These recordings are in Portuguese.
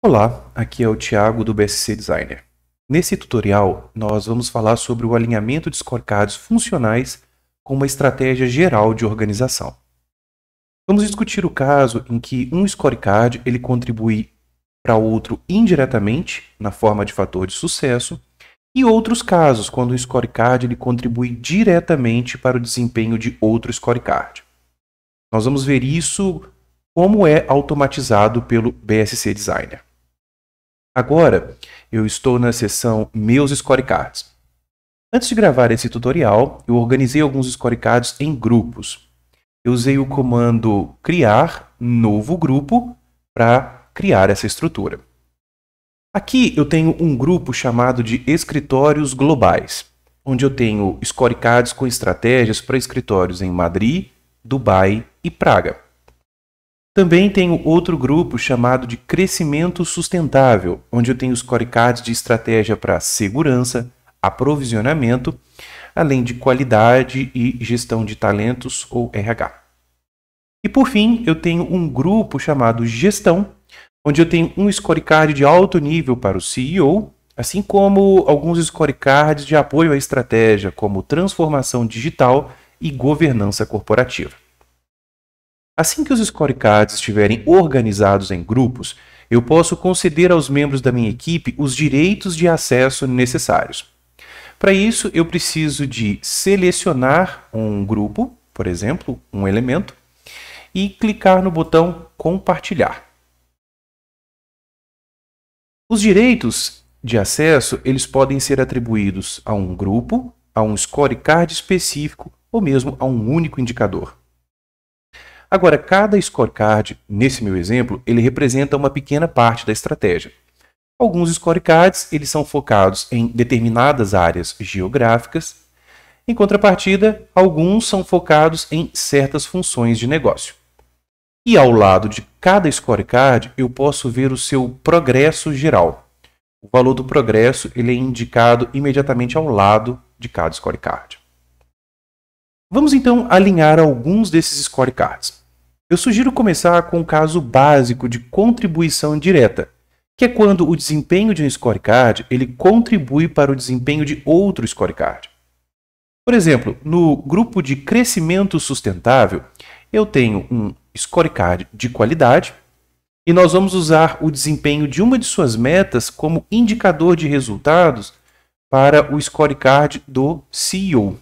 Olá, aqui é o Thiago do BSC Designer. Nesse tutorial, nós vamos falar sobre o alinhamento de scorecards funcionais com uma estratégia geral de organização. Vamos discutir o caso em que um scorecard ele contribui para outro indiretamente, na forma de fator de sucesso, e outros casos quando o scorecard ele contribui diretamente para o desempenho de outro scorecard. Nós vamos ver isso como é automatizado pelo BSC Designer. Agora, eu estou na seção Meus Scorecards. Antes de gravar esse tutorial, eu organizei alguns scorecards em grupos. Eu usei o comando criar novo grupo para criar essa estrutura. Aqui eu tenho um grupo chamado de escritórios globais, onde eu tenho scorecards com estratégias para escritórios em Madrid, Dubai e Praga. Também tenho outro grupo chamado de Crescimento Sustentável, onde eu tenho os scorecards de estratégia para segurança, aprovisionamento, além de qualidade e gestão de talentos ou RH. E por fim, eu tenho um grupo chamado Gestão, onde eu tenho um scorecard de alto nível para o CEO, assim como alguns scorecards de apoio à estratégia, como transformação digital e governança corporativa. Assim que os scorecards estiverem organizados em grupos, eu posso conceder aos membros da minha equipe os direitos de acesso necessários. Para isso, eu preciso de selecionar um grupo, por exemplo, um elemento, e clicar no botão compartilhar. Os direitos de acesso, eles podem ser atribuídos a um grupo, a um scorecard específico ou mesmo a um único indicador. Agora, cada scorecard, nesse meu exemplo, ele representa uma pequena parte da estratégia. Alguns scorecards eles são focados em determinadas áreas geográficas, em contrapartida, alguns são focados em certas funções de negócio. E ao lado de cada scorecard, eu posso ver o seu progresso geral. O valor do progresso ele é indicado imediatamente ao lado de cada scorecard. Vamos então alinhar alguns desses scorecards. Eu sugiro começar com o um caso básico de contribuição direta, que é quando o desempenho de um scorecard ele contribui para o desempenho de outro scorecard. Por exemplo, no grupo de crescimento sustentável, eu tenho um scorecard de qualidade e nós vamos usar o desempenho de uma de suas metas como indicador de resultados para o scorecard do CEO.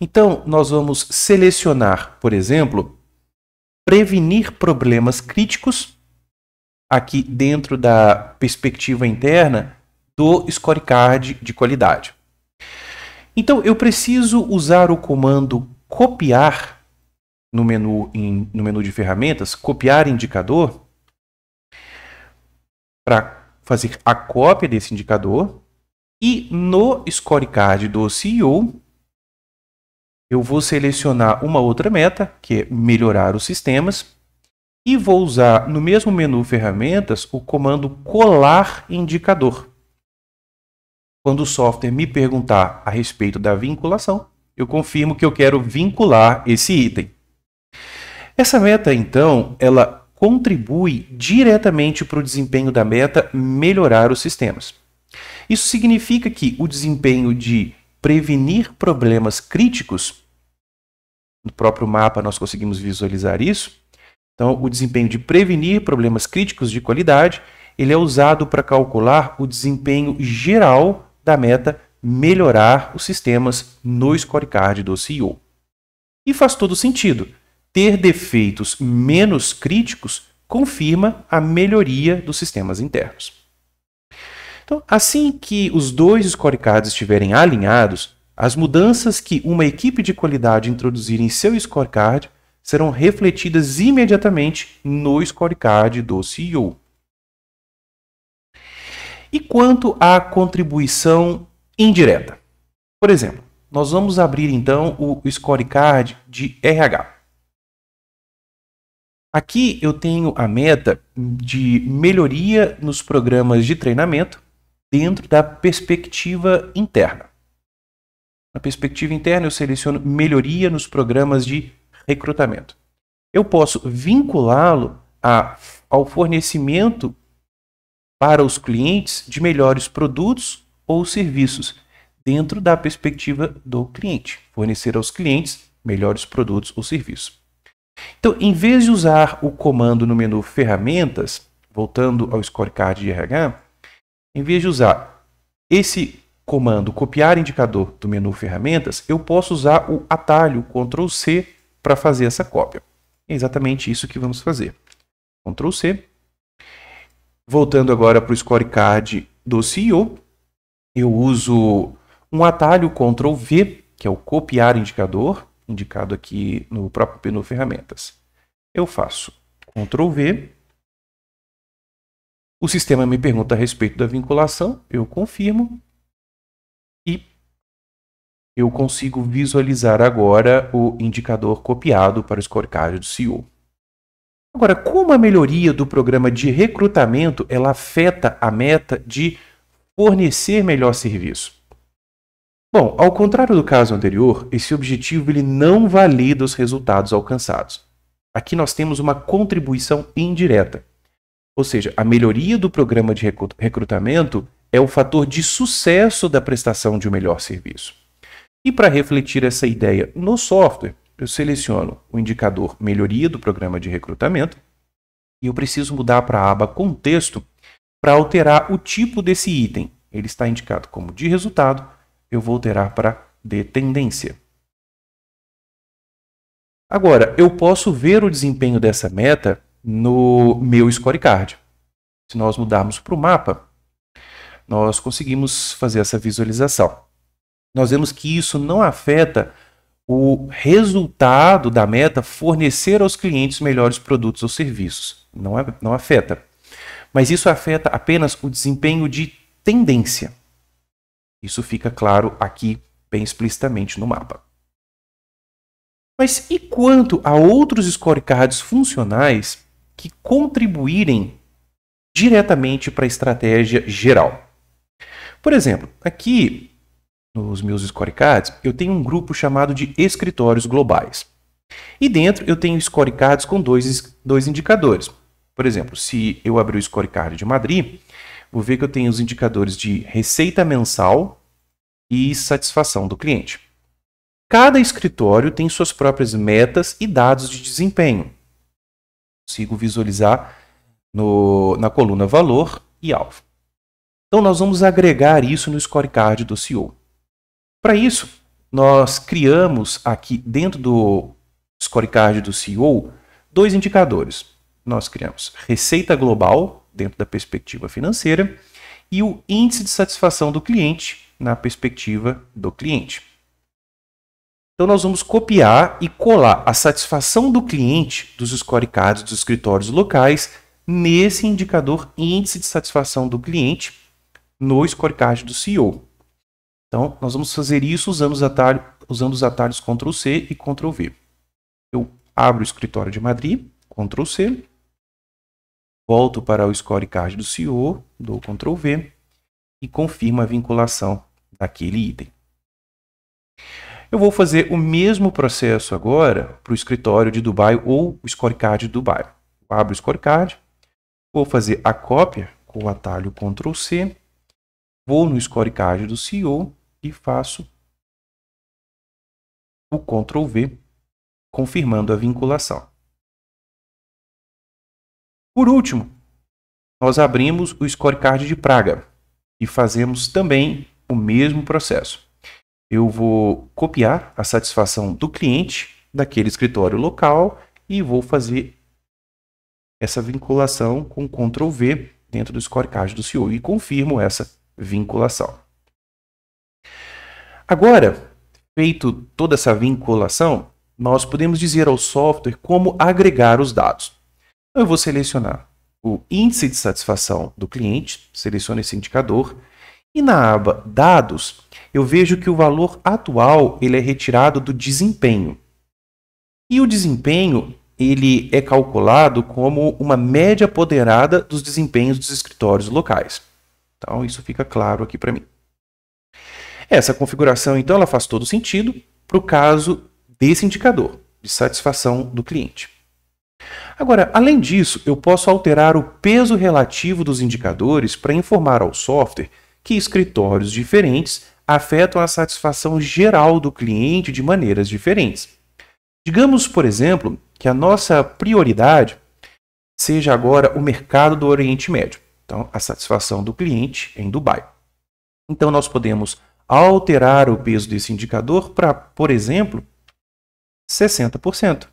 Então, nós vamos selecionar, por exemplo, prevenir problemas críticos aqui dentro da perspectiva interna do scorecard de qualidade. Então, eu preciso usar o comando copiar no menu, em, no menu de ferramentas, copiar indicador, para fazer a cópia desse indicador. E no scorecard do CEO, eu vou selecionar uma outra meta, que é melhorar os sistemas, e vou usar no mesmo menu ferramentas o comando colar indicador. Quando o software me perguntar a respeito da vinculação, eu confirmo que eu quero vincular esse item. Essa meta, então, ela contribui diretamente para o desempenho da meta melhorar os sistemas. Isso significa que o desempenho de prevenir problemas críticos, no próprio mapa nós conseguimos visualizar isso. Então, o desempenho de prevenir problemas críticos de qualidade, ele é usado para calcular o desempenho geral da meta melhorar os sistemas no scorecard do CEO. E faz todo sentido. Ter defeitos menos críticos confirma a melhoria dos sistemas internos. Então, assim que os dois scorecards estiverem alinhados, as mudanças que uma equipe de qualidade introduzir em seu scorecard serão refletidas imediatamente no scorecard do CEO. E quanto à contribuição indireta? Por exemplo, nós vamos abrir então o scorecard de RH. Aqui eu tenho a meta de melhoria nos programas de treinamento dentro da perspectiva interna. Na perspectiva interna, eu seleciono melhoria nos programas de recrutamento. Eu posso vinculá-lo ao fornecimento para os clientes de melhores produtos ou serviços, dentro da perspectiva do cliente, fornecer aos clientes melhores produtos ou serviços. Então, em vez de usar o comando no menu Ferramentas, voltando ao scorecard de RH, em vez de usar esse comando copiar indicador do menu ferramentas, eu posso usar o atalho Ctrl C para fazer essa cópia. É exatamente isso que vamos fazer. Ctrl C. Voltando agora para o scorecard do CEO, eu uso um atalho Ctrl V, que é o copiar indicador, indicado aqui no próprio menu ferramentas. Eu faço Ctrl V, o sistema me pergunta a respeito da vinculação, eu confirmo. E eu consigo visualizar agora o indicador copiado para o scorecard do CEO. Agora, como a melhoria do programa de recrutamento ela afeta a meta de fornecer melhor serviço? Bom, ao contrário do caso anterior, esse objetivo ele não valida os resultados alcançados. Aqui nós temos uma contribuição indireta. Ou seja, a melhoria do programa de recrutamento é o fator de sucesso da prestação de um melhor serviço. E para refletir essa ideia no software, eu seleciono o indicador melhoria do programa de recrutamento e eu preciso mudar para a aba contexto para alterar o tipo desse item. Ele está indicado como de resultado, eu vou alterar para de tendência. Agora, eu posso ver o desempenho dessa meta no meu scorecard. Se nós mudarmos para o mapa, nós conseguimos fazer essa visualização. Nós vemos que isso não afeta o resultado da meta fornecer aos clientes melhores produtos ou serviços. Não, é, não afeta. Mas isso afeta apenas o desempenho de tendência. Isso fica claro aqui, bem explicitamente no mapa. Mas e quanto a outros scorecards funcionais que contribuírem diretamente para a estratégia geral. Por exemplo, aqui nos meus scorecards, eu tenho um grupo chamado de escritórios globais. E dentro eu tenho scorecards com dois, dois indicadores. Por exemplo, se eu abrir o scorecard de Madrid, vou ver que eu tenho os indicadores de receita mensal e satisfação do cliente. Cada escritório tem suas próprias metas e dados de desempenho consigo visualizar no, na coluna valor e alvo. Então, nós vamos agregar isso no scorecard do CEO. Para isso, nós criamos aqui dentro do scorecard do CEO dois indicadores. Nós criamos receita global, dentro da perspectiva financeira, e o índice de satisfação do cliente, na perspectiva do cliente. Então nós vamos copiar e colar a satisfação do cliente dos scorecards dos escritórios locais nesse indicador índice de satisfação do cliente no scorecard do CEO. Então nós vamos fazer isso usando os, usando os atalhos Ctrl C e Ctrl V. Eu abro o escritório de Madrid, Ctrl C, volto para o scorecard do CEO, dou Ctrl V e confirmo a vinculação daquele item. Eu vou fazer o mesmo processo agora para o escritório de Dubai ou o scorecard de Dubai. Eu abro o scorecard, vou fazer a cópia com o atalho Ctrl C, vou no scorecard do CEO e faço o Ctrl V, confirmando a vinculação. Por último, nós abrimos o scorecard de Praga e fazemos também o mesmo processo eu vou copiar a satisfação do cliente daquele escritório local e vou fazer essa vinculação com Ctrl V dentro do scorecard do CEO e confirmo essa vinculação. Agora, feito toda essa vinculação, nós podemos dizer ao software como agregar os dados. Então, eu vou selecionar o índice de satisfação do cliente, seleciono esse indicador, e na aba Dados, eu vejo que o valor atual ele é retirado do desempenho. E o desempenho ele é calculado como uma média ponderada dos desempenhos dos escritórios locais. Então, isso fica claro aqui para mim. Essa configuração, então, ela faz todo sentido para o caso desse indicador de satisfação do cliente. Agora, além disso, eu posso alterar o peso relativo dos indicadores para informar ao software que escritórios diferentes afetam a satisfação geral do cliente de maneiras diferentes. Digamos, por exemplo, que a nossa prioridade seja agora o mercado do Oriente Médio, então a satisfação do cliente em Dubai. Então nós podemos alterar o peso desse indicador para, por exemplo, 60%.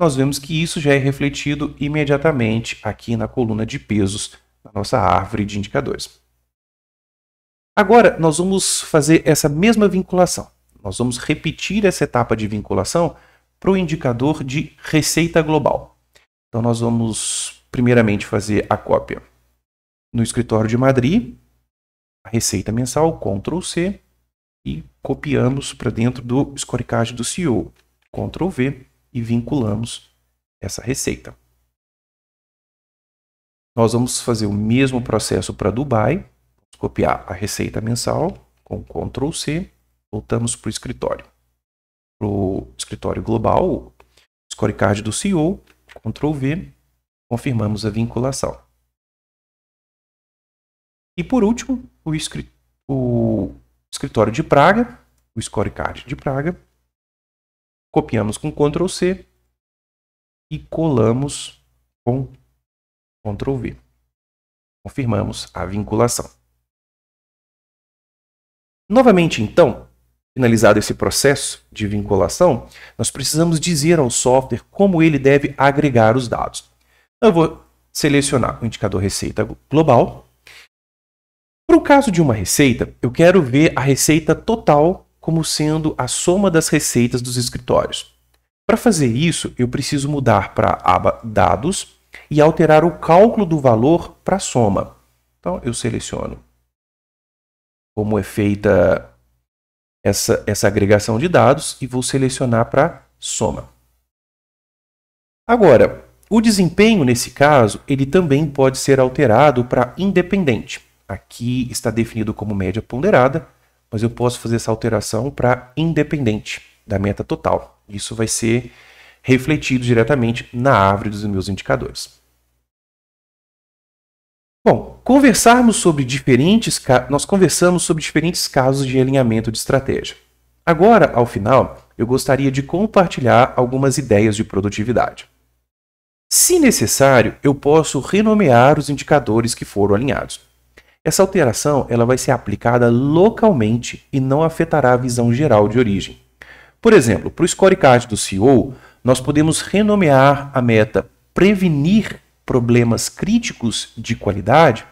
Nós vemos que isso já é refletido imediatamente aqui na coluna de pesos na nossa árvore de indicadores. Agora, nós vamos fazer essa mesma vinculação. Nós vamos repetir essa etapa de vinculação para o indicador de receita global. Então, nós vamos primeiramente fazer a cópia no escritório de Madrid, a receita mensal, Ctrl C, e copiamos para dentro do scorecard do CEO, Ctrl V, e vinculamos essa receita. Nós vamos fazer o mesmo processo para Dubai. copiar a receita mensal com Ctrl C. Voltamos para o escritório. Para o escritório global, scorecard do CEO, Ctrl V. Confirmamos a vinculação. E por último, o, escrit o escritório de Praga, o scorecard de Praga. Copiamos com Ctrl C e colamos com Ctrl V. Confirmamos a vinculação. Novamente, então, finalizado esse processo de vinculação, nós precisamos dizer ao software como ele deve agregar os dados. Eu vou selecionar o indicador receita global. Para o caso de uma receita, eu quero ver a receita total como sendo a soma das receitas dos escritórios. Para fazer isso, eu preciso mudar para a aba Dados e alterar o cálculo do valor para soma. Então eu seleciono como é feita essa, essa agregação de dados e vou selecionar para soma. Agora, o desempenho nesse caso, ele também pode ser alterado para independente. Aqui está definido como média ponderada, mas eu posso fazer essa alteração para independente da meta total. Isso vai ser refletido diretamente na árvore dos meus indicadores. Bom, conversarmos sobre diferentes nós conversamos sobre diferentes casos de alinhamento de estratégia. Agora, ao final, eu gostaria de compartilhar algumas ideias de produtividade. Se necessário, eu posso renomear os indicadores que foram alinhados. Essa alteração ela vai ser aplicada localmente e não afetará a visão geral de origem. Por exemplo, para o scorecard do CEO, nós podemos renomear a meta prevenir problemas críticos de qualidade,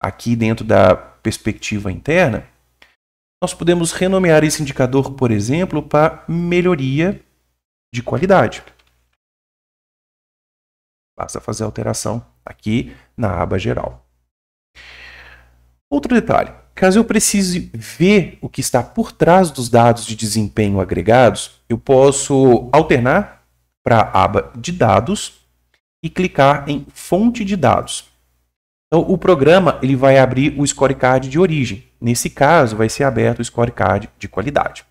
aqui dentro da perspectiva interna, nós podemos renomear esse indicador, por exemplo, para melhoria de qualidade. Basta fazer a alteração aqui na aba geral. Outro detalhe: caso eu precise ver o que está por trás dos dados de desempenho agregados, eu posso alternar para a aba de dados e clicar em fonte de dados. Então, o programa ele vai abrir o scorecard de origem. Nesse caso, vai ser aberto o scorecard de qualidade.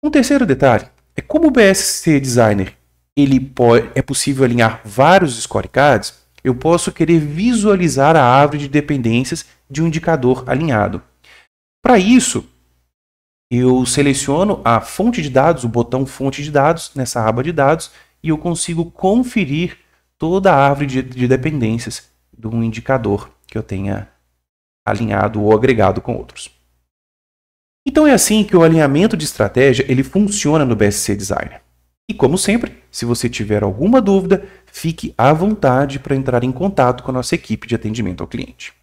Um terceiro detalhe é como o BSC Designer ele pode, é possível alinhar vários scorecards, eu posso querer visualizar a árvore de dependências de um indicador alinhado. Para isso, eu seleciono a fonte de dados, o botão fonte de dados, nessa aba de dados, e eu consigo conferir toda a árvore de, de dependências de um indicador que eu tenha alinhado ou agregado com outros. Então é assim que o alinhamento de estratégia ele funciona no BSC Designer. E como sempre, se você tiver alguma dúvida, fique à vontade para entrar em contato com a nossa equipe de atendimento ao cliente.